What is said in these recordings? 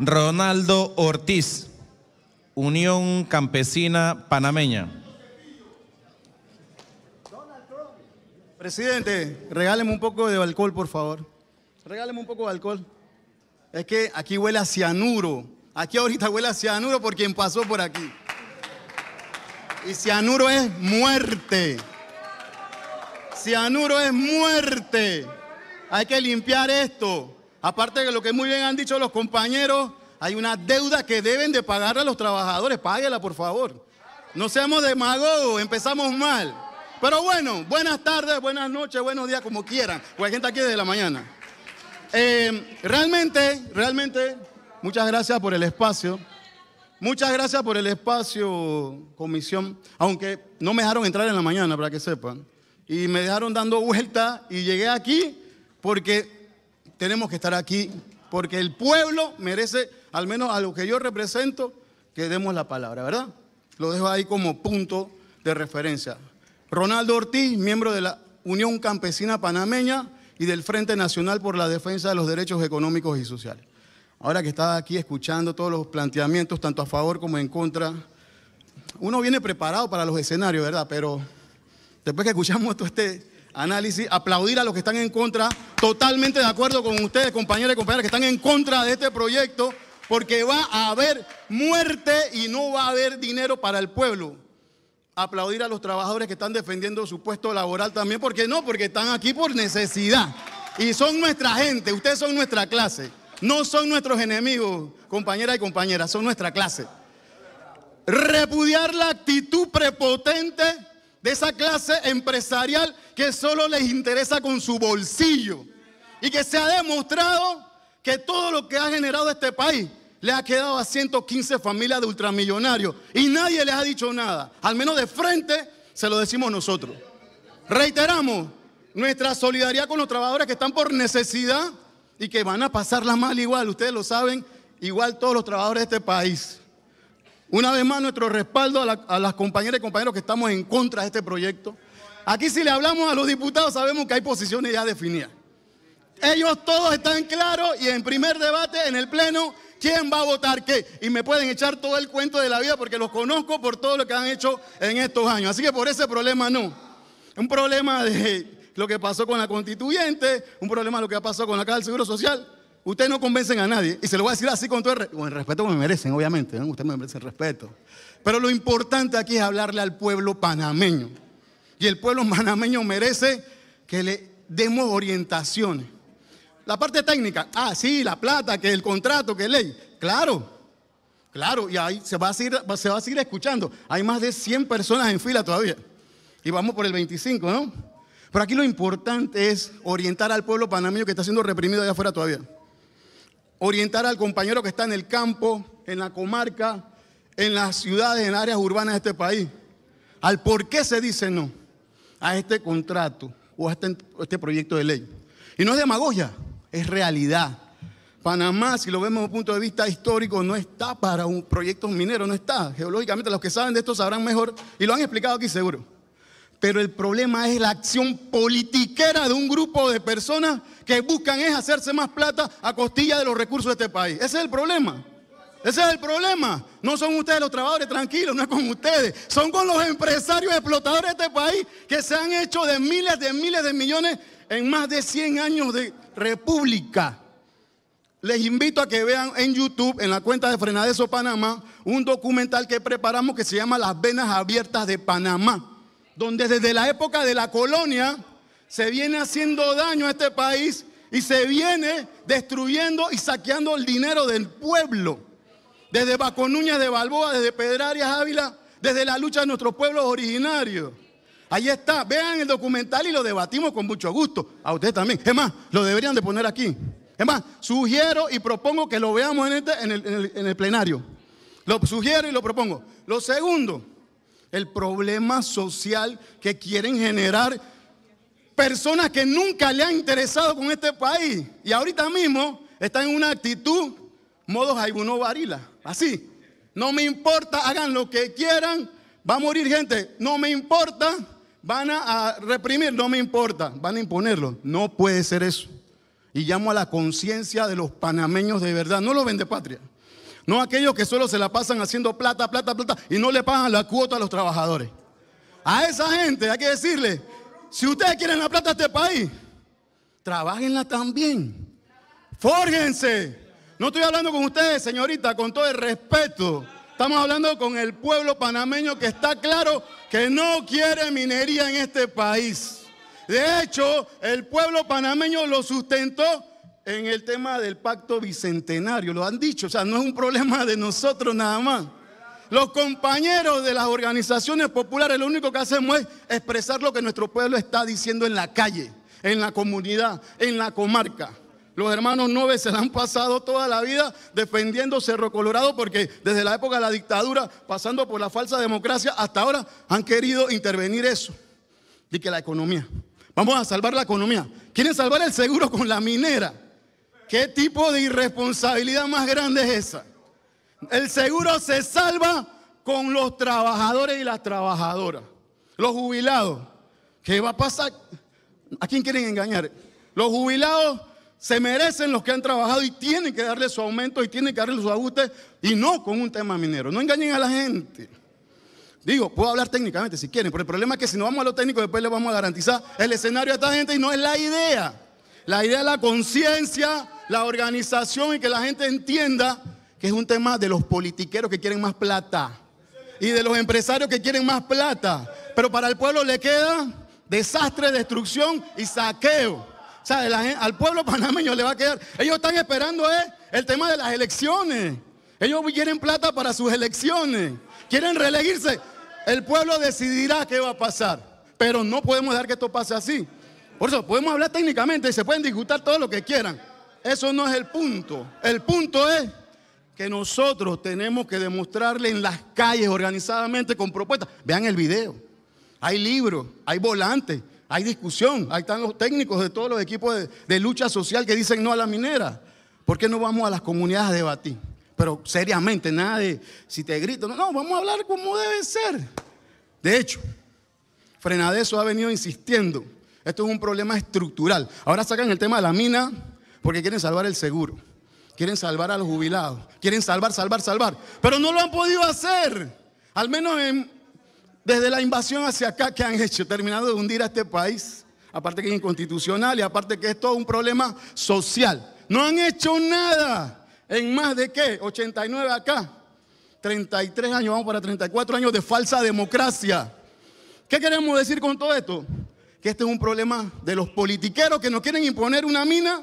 Ronaldo Ortiz, Unión Campesina Panameña. Presidente, regáleme un poco de alcohol, por favor. Regáleme un poco de alcohol. Es que aquí huele a cianuro. Aquí ahorita huele a cianuro por quien pasó por aquí. Y cianuro es muerte. Cianuro es muerte. Hay que limpiar esto. Aparte de lo que muy bien han dicho los compañeros, hay una deuda que deben de pagar a los trabajadores. Páguela, por favor. No seamos demagogos, empezamos mal. Pero bueno, buenas tardes, buenas noches, buenos días, como quieran. Pues hay gente aquí desde la mañana. Eh, realmente, realmente, muchas gracias por el espacio. Muchas gracias por el espacio, comisión. Aunque no me dejaron entrar en la mañana, para que sepan. Y me dejaron dando vuelta y llegué aquí porque tenemos que estar aquí porque el pueblo merece, al menos a lo que yo represento, que demos la palabra, ¿verdad? Lo dejo ahí como punto de referencia. Ronaldo Ortiz, miembro de la Unión Campesina Panameña y del Frente Nacional por la Defensa de los Derechos Económicos y Sociales. Ahora que estaba aquí escuchando todos los planteamientos, tanto a favor como en contra, uno viene preparado para los escenarios, ¿verdad? Pero después que escuchamos todo este análisis, aplaudir a los que están en contra, totalmente de acuerdo con ustedes, compañeros y compañeras que están en contra de este proyecto, porque va a haber muerte y no va a haber dinero para el pueblo. Aplaudir a los trabajadores que están defendiendo su puesto laboral también, porque no, porque están aquí por necesidad. Y son nuestra gente, ustedes son nuestra clase, no son nuestros enemigos, compañeras y compañeras, son nuestra clase. Repudiar la actitud prepotente de esa clase empresarial que solo les interesa con su bolsillo. Y que se ha demostrado que todo lo que ha generado este país le ha quedado a 115 familias de ultramillonarios. Y nadie les ha dicho nada. Al menos de frente se lo decimos nosotros. Reiteramos nuestra solidaridad con los trabajadores que están por necesidad y que van a pasarla mal igual. Ustedes lo saben, igual todos los trabajadores de este país. Una vez más, nuestro respaldo a, a las compañeras y compañeros que estamos en contra de este proyecto. Aquí si le hablamos a los diputados sabemos que hay posiciones ya definidas. Ellos todos están claros y en primer debate, en el Pleno, ¿quién va a votar qué? Y me pueden echar todo el cuento de la vida porque los conozco por todo lo que han hecho en estos años. Así que por ese problema no. Un problema de lo que pasó con la constituyente, un problema de lo que ha pasado con la Caja del Seguro Social. Ustedes no convencen a nadie. Y se lo voy a decir así con todo el, respeto que me merecen, obviamente. Ustedes me merecen respeto. Pero lo importante aquí es hablarle al pueblo panameño. Y el pueblo panameño merece que le demos orientaciones. La parte técnica, ah, sí, la plata, que el contrato, que ley. Claro, claro, y ahí se va, a seguir, se va a seguir escuchando. Hay más de 100 personas en fila todavía. Y vamos por el 25, ¿no? Pero aquí lo importante es orientar al pueblo panameño que está siendo reprimido allá afuera todavía. Orientar al compañero que está en el campo, en la comarca, en las ciudades, en áreas urbanas de este país. Al por qué se dice no a este contrato o a este, este, proyecto de ley. Y no es demagogia, es realidad. Panamá, si lo vemos desde un punto de vista histórico, no está para un proyecto minero, no está. Geológicamente, los que saben de esto sabrán mejor y lo han explicado aquí seguro. Pero el problema es la acción politiquera de un grupo de personas que buscan es hacerse más plata a costilla de los recursos de este país. Ese es el problema. Ese es el problema. No son ustedes los trabajadores, tranquilos, no es con ustedes. Son con los empresarios explotadores de este país que se han hecho de miles, de miles, de millones en más de 100 años de república. Les invito a que vean en YouTube, en la cuenta de Frenadeso Panamá, un documental que preparamos que se llama Las Venas Abiertas de Panamá, donde desde la época de la colonia se viene haciendo daño a este país y se viene destruyendo y saqueando el dinero del pueblo desde Baconuña de Balboa, desde Pedrarias Ávila, desde la lucha de nuestros pueblos originarios. Ahí está, vean el documental y lo debatimos con mucho gusto. A ustedes también. Es más, lo deberían de poner aquí. Es más, sugiero y propongo que lo veamos en, este, el, plenario. Lo sugiero y lo propongo. Lo segundo, el problema social que quieren generar personas que nunca le han interesado con este país y ahorita mismo están en una actitud modo Jaibuno Varila. Así. No me importa, hagan lo que quieran. Va a morir gente. No me importa. Van a reprimir. No me importa. Van a imponerlo. No puede ser eso. Y llamo a la conciencia de los panameños de verdad. No los vende patria. No aquellos que solo se la pasan haciendo plata, plata, plata y no le pagan la cuota a los trabajadores. A esa gente hay que decirle, si ustedes quieren la plata de este país, trabajenla también. Fórguense. No estoy hablando con ustedes, señorita, con todo el respeto. Estamos hablando con el pueblo panameño que está claro que no quiere minería en este país. De hecho, el pueblo panameño lo sustentó en el tema del pacto bicentenario. Lo han dicho, o sea, no es un problema de nosotros nada más. Los compañeros de las organizaciones populares lo único que hacemos es expresar lo que nuestro pueblo está diciendo en la calle, en la comunidad, en la comarca. Los hermanos nueve se la han pasado toda la vida defendiendo Cerro Colorado porque desde la época de la dictadura, pasando por la falsa democracia, hasta ahora han querido intervenir eso. Y que la economía. Vamos a salvar la economía. Quieren salvar el seguro con la minera. ¿Qué tipo de irresponsabilidad más grande es esa? El seguro se salva con los trabajadores y las trabajadoras. Los jubilados. ¿Qué va a pasar? ¿A quién quieren engañar? Los jubilados se merecen los que han trabajado y tienen que darle su aumento y tienen que darle su ajuste y no con un tema minero. No engañen a la gente. Digo, puedo hablar técnicamente si quieren, pero el problema es que si no vamos a lo técnico después le vamos a garantizar el escenario a esta gente y no es la idea. La idea es la conciencia, la organización y que la gente entienda que es un tema de los politiqueros que quieren más plata y de los empresarios que quieren más plata. Pero para el pueblo le queda desastre, destrucción y saqueo. O sea, al pueblo panameño le va a quedar. Ellos están esperando eh, el tema de las elecciones. Ellos quieren plata para sus elecciones. Quieren reelegirse. El pueblo decidirá qué va a pasar. Pero no podemos dejar que esto pase así. Por eso podemos hablar técnicamente y se pueden discutir todo lo que quieran. Eso no es el punto. El punto es que nosotros tenemos que demostrarle en las calles organizadamente con propuestas. Vean el video. Hay libros, hay volantes. Hay discusión, ahí están los técnicos de todos los equipos de, lucha social que dicen no a la minera. ¿Por qué no vamos a las comunidades a debatir? Pero seriamente, nada de si te grito. No, no, vamos a hablar como debe ser. De hecho, Frenadeso ha venido insistiendo. Esto es un problema estructural. Ahora sacan el tema de la mina porque quieren salvar el seguro. Quieren salvar a los jubilados. Quieren salvar, salvar, salvar. Pero no lo han podido hacer. Al menos en, desde la invasión hacia acá que han hecho, terminando de hundir a este país, aparte que es inconstitucional y aparte que es todo un problema social. No han hecho nada en más de qué, 89 acá, 33 años, vamos para 34 años de falsa democracia. ¿Qué queremos decir con todo esto? Que este es un problema de los politiqueros que nos quieren imponer una mina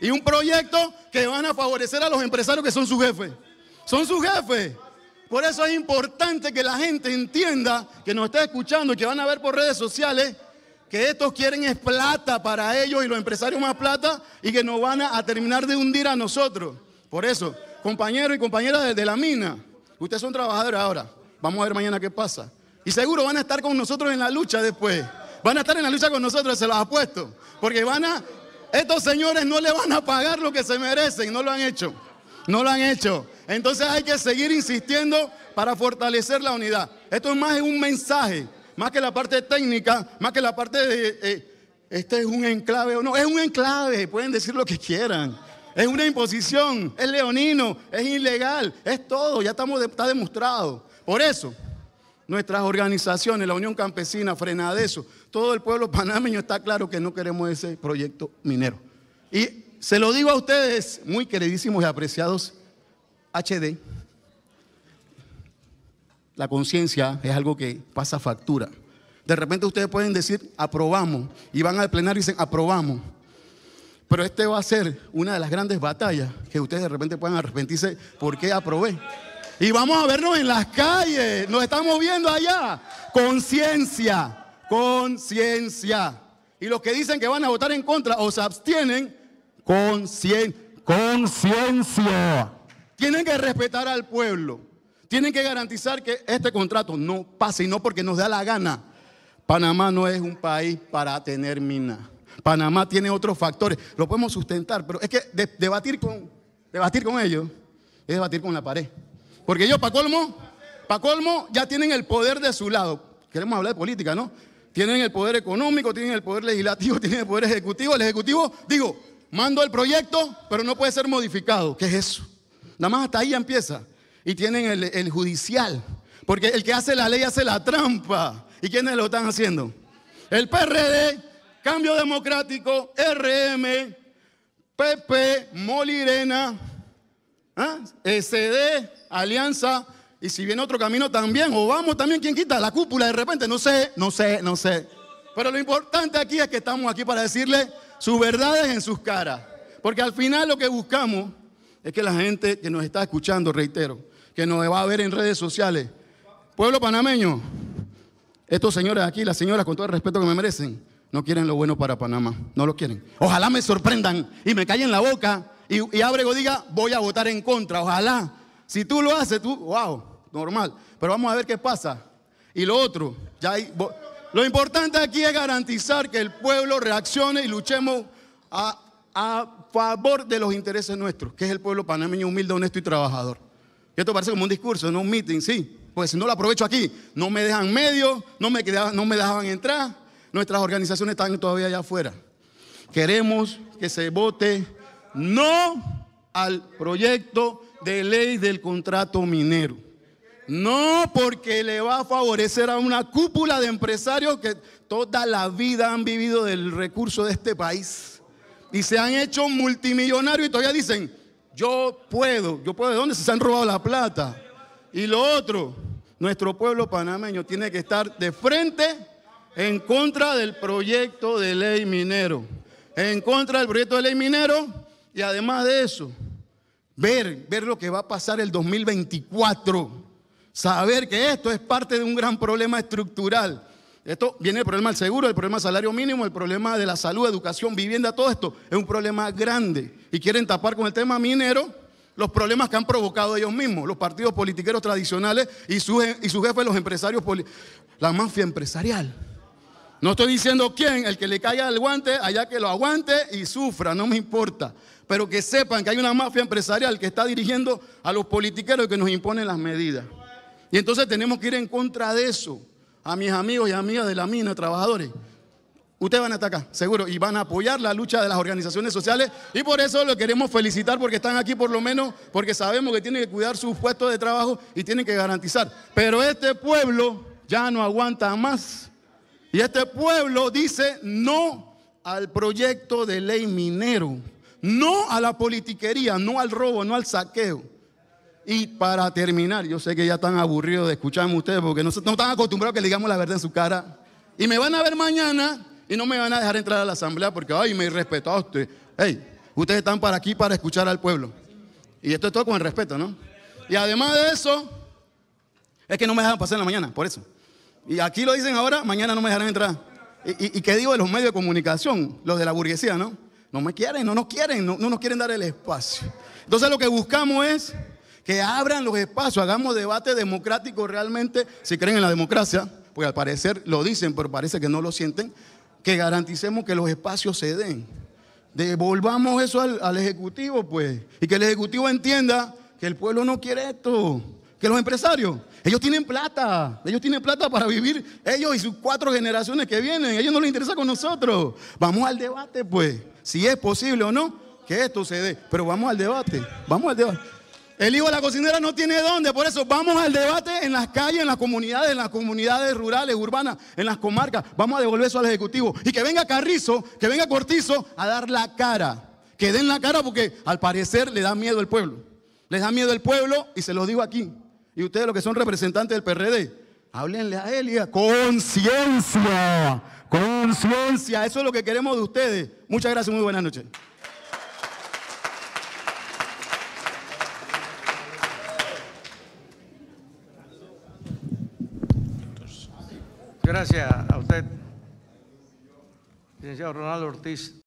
y un proyecto que van a favorecer a los empresarios que son sus jefes. Son sus jefes. Por eso es importante que la gente entienda, que nos está escuchando que van a ver por redes sociales, que estos quieren es plata para ellos y los empresarios más plata y que nos van a, terminar de hundir a nosotros. Por eso, compañeros y compañeras de la mina, ustedes son trabajadores ahora. Vamos a ver mañana qué pasa. Y seguro van a estar con nosotros en la lucha después. Van a estar en la lucha con nosotros, se los apuesto. Porque van a, estos señores no le van a pagar lo que se merecen, no lo han hecho. No lo han hecho. Entonces hay que seguir insistiendo para fortalecer la unidad. Esto es más un mensaje, más que la parte técnica, más que la parte de, eh, este es un enclave o no. Es un enclave, pueden decir lo que quieran. Es una imposición, es leonino, es ilegal, es todo, ya estamos está demostrado. Por eso, nuestras organizaciones, la Unión Campesina, eso. todo el pueblo panameño está claro que no queremos ese proyecto minero. Y se lo digo a ustedes, muy queridísimos y apreciados HD. La conciencia es algo que pasa factura. De repente ustedes pueden decir, aprobamos, y van al plenario y dicen, aprobamos. Pero este va a ser una de las grandes batallas que ustedes de repente puedan arrepentirse, ¿por qué aprobé? Y vamos a vernos en las calles, nos estamos viendo allá. Conciencia, conciencia. Y los que dicen que van a votar en contra o se abstienen, conciencia. Tienen que respetar al pueblo. Tienen que garantizar que este contrato no pase y no porque nos da la gana. Panamá no es un país para tener mina. Panamá tiene otros factores. Lo podemos sustentar, pero es que debatir, con, debatir con ellos es debatir con la pared. Porque ellos, para colmo, para colmo, ya tienen el poder de su lado. Queremos hablar de política, ¿no? Tienen el poder económico, tienen el poder legislativo, tienen el poder ejecutivo. El ejecutivo, digo, Mando el proyecto, pero no puede ser modificado. ¿Qué es eso? Nada más hasta ahí empieza. Y tienen el, judicial. Porque el que hace la ley hace la trampa. ¿Y quiénes lo están haciendo? El PRD, Cambio Democrático, RM, PP, Molirena, ¿ah? SD, Alianza. Y si viene otro camino también, o vamos también, ¿quién quita? La cúpula de repente, no sé, no sé, no sé. Pero lo importante aquí es que estamos aquí para decirle sus verdades en sus caras. Porque al final lo que buscamos es que la gente que nos está escuchando, reitero, que nos va a ver en redes sociales, pueblo panameño, estos señores aquí, las señoras, con todo el respeto que me merecen, no quieren lo bueno para Panamá, no lo quieren. Ojalá me sorprendan y me callen la boca y, y Abrego diga, voy a votar en contra, ojalá. Si tú lo haces, tú, wow, normal. Pero vamos a ver qué pasa. Y lo otro, ya hay... Lo importante aquí es garantizar que el pueblo reaccione y luchemos a, favor de los intereses nuestros, que es el pueblo panameño humilde, honesto y trabajador. esto parece como un discurso, no un meeting, sí. Porque si no lo aprovecho aquí, no me dejan medio, no me, no me dejaban entrar, nuestras organizaciones están todavía allá afuera. Queremos que se vote no al proyecto de ley del contrato minero. No porque le va a favorecer a una cúpula de empresarios que toda la vida han vivido del recurso de este país y se han hecho multimillonarios y todavía dicen, yo puedo, yo puedo, ¿de dónde se han robado la plata? Y lo otro, nuestro pueblo panameño tiene que estar de frente en contra del proyecto de ley minero, en contra del proyecto de ley minero y además de eso, ver, ver lo que va a pasar el 2024 Saber que esto es parte de un gran problema estructural. Esto viene el problema del seguro, el problema del salario mínimo, el problema de la salud, educación, vivienda, todo esto es un problema grande. Y quieren tapar con el tema minero los problemas que han provocado ellos mismos, los partidos politiqueros tradicionales y sus, y su jefes, los empresarios, la mafia empresarial. No estoy diciendo quién, el que le caiga el guante, allá que lo aguante y sufra, no me importa. Pero que sepan que hay una mafia empresarial que está dirigiendo a los politiqueros y que nos imponen las medidas. Y entonces tenemos que ir en contra de eso. A mis amigos y amigas de la mina, trabajadores. Ustedes van a estar acá, seguro, y van a apoyar la lucha de las organizaciones sociales. Y por eso lo queremos felicitar porque están aquí por lo menos, porque sabemos que tienen que cuidar sus puestos de trabajo y tienen que garantizar. Pero este pueblo ya no aguanta más. Y este pueblo dice no al proyecto de ley minero, no a la politiquería, no al robo, no al saqueo. Y para terminar, yo sé que ya están aburridos de escucharme ustedes porque no, están acostumbrados a que le digamos la verdad en su cara. Y me van a ver mañana y no me van a dejar entrar a la asamblea porque, ay, me respetaste. Hey, ustedes están para aquí para escuchar al pueblo. Y esto es todo con el respeto, ¿no? Y además de eso, es que no me dejan pasar en la mañana, por eso. Y aquí lo dicen ahora, mañana no me dejarán entrar. ¿Y, qué digo de los medios de comunicación? Los de la burguesía, ¿no? No me quieren, no nos quieren, no nos quieren dar el espacio. Entonces lo que buscamos es que abran los espacios, hagamos debate democrático realmente, si creen en la democracia, pues al parecer lo dicen, pero parece que no lo sienten, que garanticemos que los espacios se den. Devolvamos eso al, al Ejecutivo, pues, y que el Ejecutivo entienda que el pueblo no quiere esto, que los empresarios, ellos tienen plata, ellos tienen plata para vivir, ellos y sus cuatro generaciones que vienen, ellos no les interesa con nosotros. Vamos al debate, pues, si es posible o no, que esto se dé, pero vamos al debate, vamos al debate. El hijo de la cocinera no tiene dónde. Por eso vamos al debate en las calles, en las comunidades, en las comunidades rurales, urbanas, en las comarcas. Vamos a devolver eso al Ejecutivo. Y que venga Carrizo, que venga Cortizo a dar la cara. Que den la cara porque al parecer le da miedo al pueblo. Le da miedo al pueblo y se los digo aquí. Y ustedes los que son representantes del PRD, háblenle a él y conciencia, conciencia. Eso es lo que queremos de ustedes. Muchas gracias, muy buenas noches. Gracias a usted, licenciado Ronaldo Ortiz